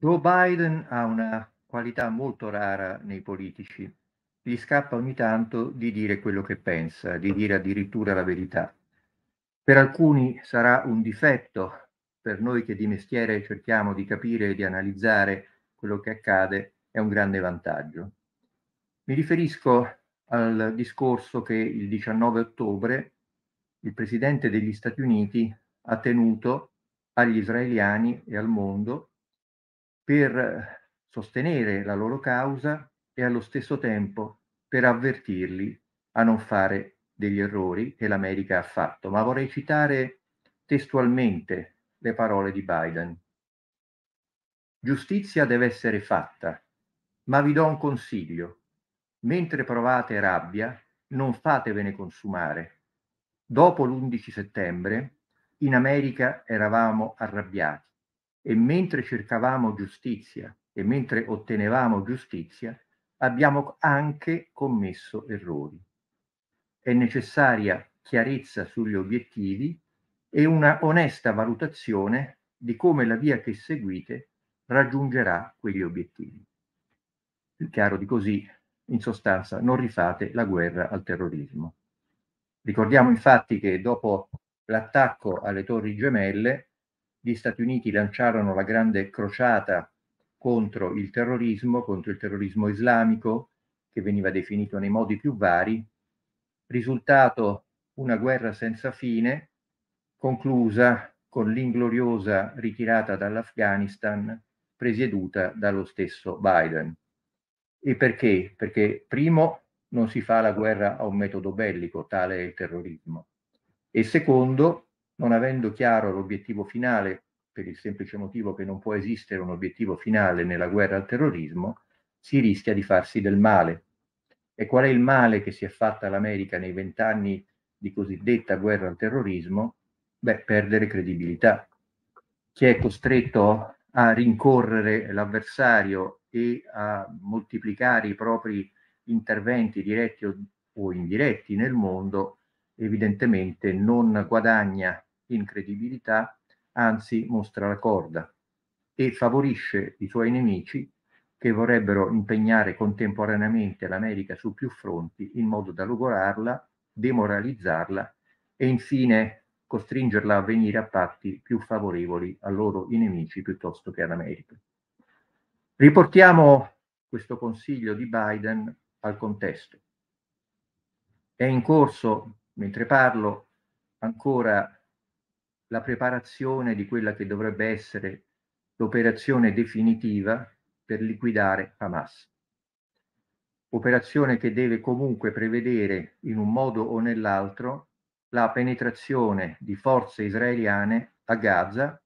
Joe Biden ha una qualità molto rara nei politici. Gli scappa ogni tanto di dire quello che pensa, di dire addirittura la verità. Per alcuni sarà un difetto, per noi che di mestiere cerchiamo di capire e di analizzare quello che accade, è un grande vantaggio. Mi riferisco al discorso che il 19 ottobre il Presidente degli Stati Uniti ha tenuto agli israeliani e al mondo per eh, sostenere la loro causa e allo stesso tempo per avvertirli a non fare degli errori che l'America ha fatto. Ma vorrei citare testualmente le parole di Biden. Giustizia deve essere fatta, ma vi do un consiglio. Mentre provate rabbia, non fatevene consumare. Dopo l'11 settembre, in America eravamo arrabbiati e mentre cercavamo giustizia e mentre ottenevamo giustizia, abbiamo anche commesso errori. È necessaria chiarezza sugli obiettivi e una onesta valutazione di come la via che seguite raggiungerà quegli obiettivi. Più chiaro di così, in sostanza, non rifate la guerra al terrorismo. Ricordiamo infatti che dopo l'attacco alle torri gemelle gli Stati Uniti lanciarono la grande crociata contro il terrorismo, contro il terrorismo islamico, che veniva definito nei modi più vari, risultato una guerra senza fine, conclusa con l'ingloriosa ritirata dall'Afghanistan presieduta dallo stesso Biden. E perché? Perché primo non si fa la guerra a un metodo bellico, tale è il terrorismo, e secondo non avendo chiaro l'obiettivo finale, per il semplice motivo che non può esistere un obiettivo finale nella guerra al terrorismo, si rischia di farsi del male. E qual è il male che si è fatta l'America nei vent'anni di cosiddetta guerra al terrorismo? Beh, perdere credibilità. Chi è costretto a rincorrere l'avversario e a moltiplicare i propri interventi diretti o, indiretti nel mondo, evidentemente non guadagna incredibilità, anzi mostra la corda e favorisce i suoi nemici che vorrebbero impegnare contemporaneamente l'America su più fronti in modo da logorarla, demoralizzarla e infine costringerla a venire a patti più favorevoli a loro i nemici piuttosto che all'America. Riportiamo questo consiglio di Biden al contesto. È in corso, mentre parlo, ancora la preparazione di quella che dovrebbe essere l'operazione definitiva per liquidare Hamas. Operazione che deve comunque prevedere in un modo o nell'altro la penetrazione di forze israeliane a Gaza,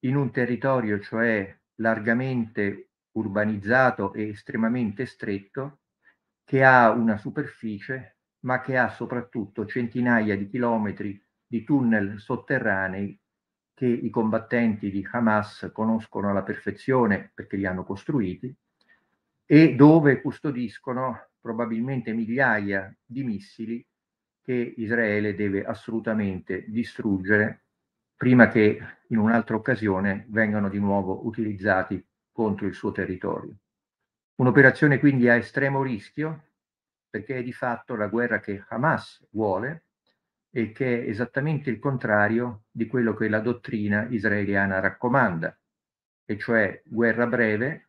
in un territorio cioè largamente urbanizzato e estremamente stretto, che ha una superficie ma che ha soprattutto centinaia di chilometri di tunnel sotterranei che i combattenti di Hamas conoscono alla perfezione perché li hanno costruiti e dove custodiscono probabilmente migliaia di missili che Israele deve assolutamente distruggere prima che in un'altra occasione vengano di nuovo utilizzati contro il suo territorio. Un'operazione quindi a estremo rischio perché è di fatto la guerra che Hamas vuole e che è esattamente il contrario di quello che la dottrina israeliana raccomanda, e cioè guerra breve,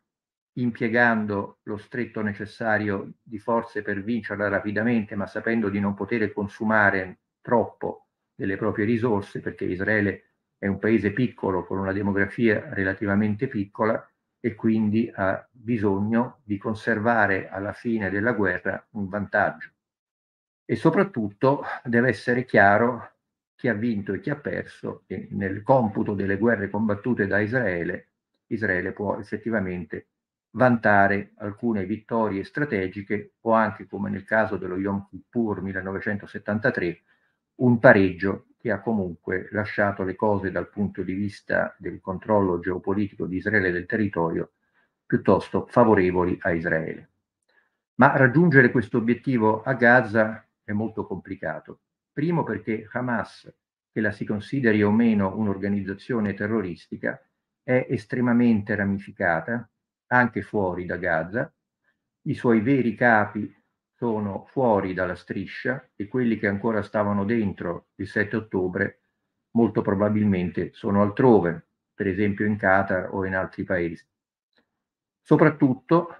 impiegando lo stretto necessario di forze per vincerla rapidamente, ma sapendo di non poter consumare troppo delle proprie risorse, perché Israele è un paese piccolo, con una demografia relativamente piccola, e quindi ha bisogno di conservare alla fine della guerra un vantaggio e soprattutto deve essere chiaro chi ha vinto e chi ha perso e nel computo delle guerre combattute da Israele, Israele può effettivamente vantare alcune vittorie strategiche o anche come nel caso dello Yom Kippur 1973 un pareggio che ha comunque lasciato le cose dal punto di vista del controllo geopolitico di Israele del territorio piuttosto favorevoli a Israele. Ma raggiungere questo obiettivo a Gaza è molto complicato. Primo perché Hamas, che la si consideri o meno un'organizzazione terroristica, è estremamente ramificata anche fuori da Gaza. I suoi veri capi sono fuori dalla striscia e quelli che ancora stavano dentro il 7 ottobre molto probabilmente sono altrove, per esempio in Qatar o in altri paesi. Soprattutto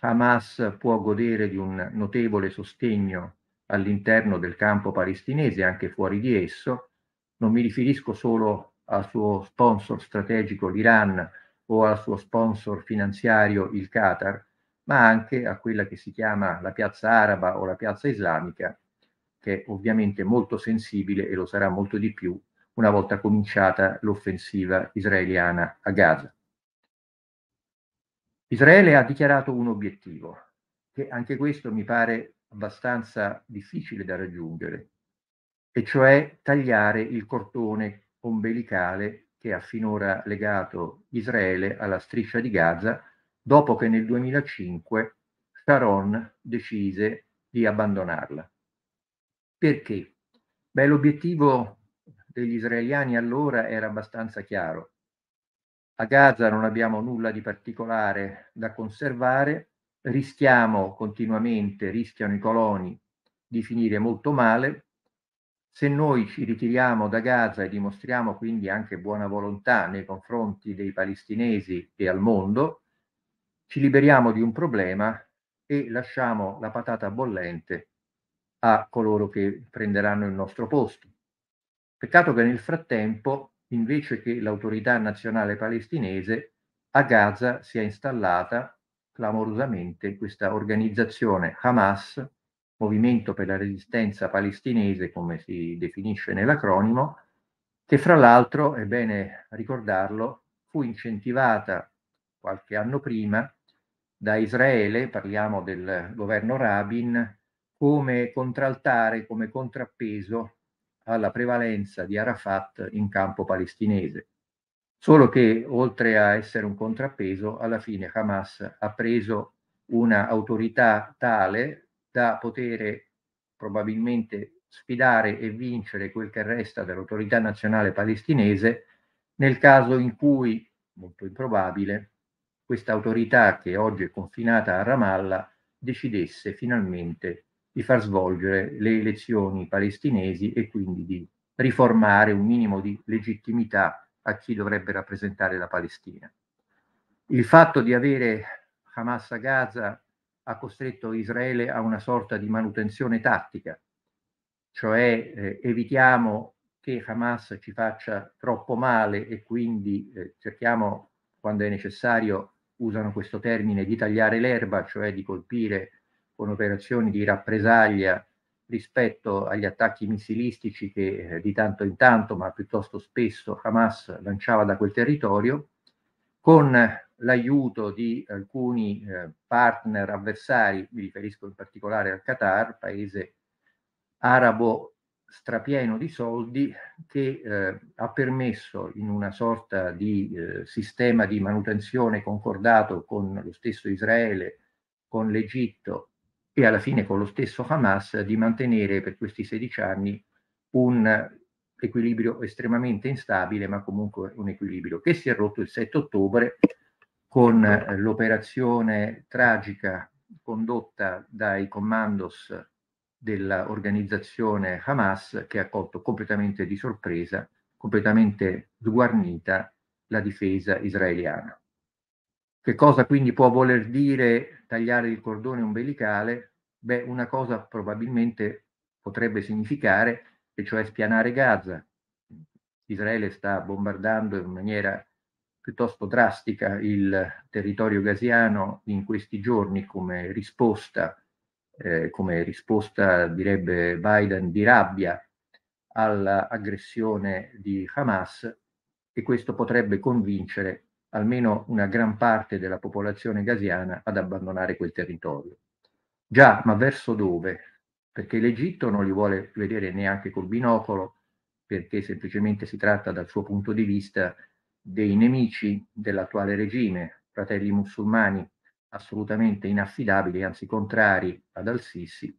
Hamas può godere di un notevole sostegno all'interno del campo palestinese, anche fuori di esso. Non mi riferisco solo al suo sponsor strategico l'Iran o al suo sponsor finanziario il Qatar, ma anche a quella che si chiama la piazza araba o la piazza islamica, che è ovviamente molto sensibile e lo sarà molto di più una volta cominciata l'offensiva israeliana a Gaza. Israele ha dichiarato un obiettivo, che anche questo mi pare abbastanza difficile da raggiungere, e cioè tagliare il cortone ombelicale che ha finora legato Israele alla striscia di Gaza dopo che nel 2005 Sharon decise di abbandonarla. Perché? Beh, l'obiettivo degli israeliani allora era abbastanza chiaro. A Gaza non abbiamo nulla di particolare da conservare, rischiamo continuamente, rischiano i coloni, di finire molto male. Se noi ci ritiriamo da Gaza e dimostriamo quindi anche buona volontà nei confronti dei palestinesi e al mondo, ci liberiamo di un problema e lasciamo la patata bollente a coloro che prenderanno il nostro posto. Peccato che nel frattempo, invece che l'autorità nazionale palestinese, a Gaza si è installata clamorosamente questa organizzazione Hamas, Movimento per la Resistenza Palestinese, come si definisce nell'acronimo, che fra l'altro, è bene ricordarlo, fu incentivata qualche anno prima da Israele, parliamo del governo Rabin, come contraltare, come contrappeso alla prevalenza di Arafat in campo palestinese. Solo che oltre a essere un contrappeso, alla fine Hamas ha preso una autorità tale da poter probabilmente sfidare e vincere quel che resta dell'autorità nazionale palestinese nel caso in cui, molto improbabile, questa autorità che oggi è confinata a Ramallah decidesse finalmente di far svolgere le elezioni palestinesi e quindi di riformare un minimo di legittimità a chi dovrebbe rappresentare la Palestina. Il fatto di avere Hamas a Gaza ha costretto Israele a una sorta di manutenzione tattica, cioè eh, evitiamo che Hamas ci faccia troppo male e quindi eh, cerchiamo, quando è necessario, usano questo termine, di tagliare l'erba, cioè di colpire con operazioni di rappresaglia rispetto agli attacchi missilistici che eh, di tanto in tanto, ma piuttosto spesso, Hamas lanciava da quel territorio, con l'aiuto di alcuni eh, partner avversari, mi riferisco in particolare al Qatar, paese arabo strapieno di soldi, che eh, ha permesso in una sorta di eh, sistema di manutenzione concordato con lo stesso Israele, con l'Egitto e alla fine con lo stesso Hamas di mantenere per questi 16 anni un equilibrio estremamente instabile, ma comunque un equilibrio che si è rotto il 7 ottobre con eh, l'operazione tragica condotta dai commandos dell'organizzazione Hamas che ha colto completamente di sorpresa, completamente sguarnita la difesa israeliana. Che cosa quindi può voler dire tagliare il cordone umbilicale? Beh, una cosa probabilmente potrebbe significare, e cioè spianare Gaza. Israele sta bombardando in maniera piuttosto drastica il territorio gaziano in questi giorni come risposta, eh, come risposta direbbe Biden, di rabbia all'aggressione di Hamas e questo potrebbe convincere almeno una gran parte della popolazione gasiana ad abbandonare quel territorio. Già, ma verso dove? Perché l'Egitto non li vuole vedere neanche col binocolo, perché semplicemente si tratta dal suo punto di vista dei nemici dell'attuale regime, fratelli musulmani assolutamente inaffidabili, anzi contrari ad Al-Sisi,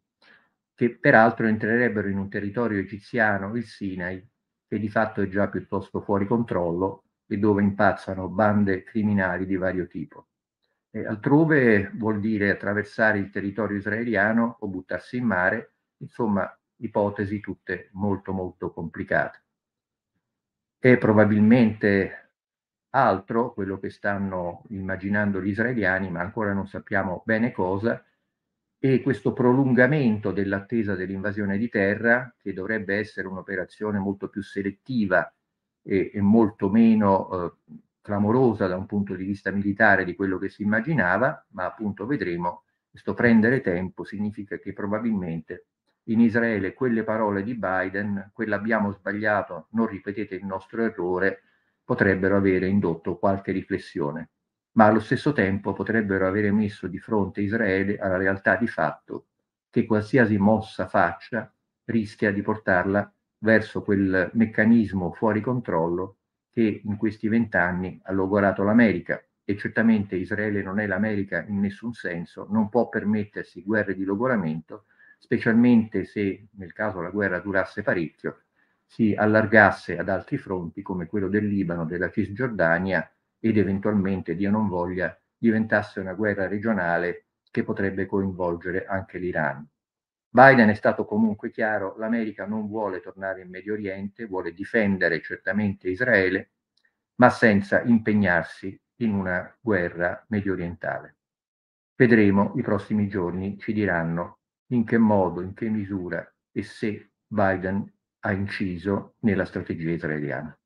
che peraltro entrerebbero in un territorio egiziano, il Sinai, che di fatto è già piuttosto fuori controllo e dove impazzano bande criminali di vario tipo. E altrove vuol dire attraversare il territorio israeliano o buttarsi in mare, insomma ipotesi tutte molto molto complicate. È probabilmente altro quello che stanno immaginando gli israeliani, ma ancora non sappiamo bene cosa, e questo prolungamento dell'attesa dell'invasione di terra, che dovrebbe essere un'operazione molto più selettiva e, e molto meno eh, clamorosa da un punto di vista militare di quello che si immaginava, ma appunto vedremo, questo prendere tempo significa che probabilmente in Israele quelle parole di Biden, quell'abbiamo sbagliato, non ripetete il nostro errore, potrebbero avere indotto qualche riflessione, ma allo stesso tempo potrebbero avere messo di fronte Israele alla realtà di fatto che qualsiasi mossa faccia rischia di portarla verso quel meccanismo fuori controllo che in questi vent'anni ha logorato l'America e certamente Israele non è l'America in nessun senso, non può permettersi guerre di logoramento, specialmente se nel caso la guerra durasse parecchio, si allargasse ad altri fronti come quello del Libano, della Cisgiordania ed eventualmente, Dio non voglia, diventasse una guerra regionale che potrebbe coinvolgere anche l'Iran. Biden è stato comunque chiaro, l'America non vuole tornare in Medio Oriente, vuole difendere certamente Israele, ma senza impegnarsi in una guerra mediorientale. Vedremo, i prossimi giorni ci diranno in che modo, in che misura e se Biden ha inciso nella strategia israeliana.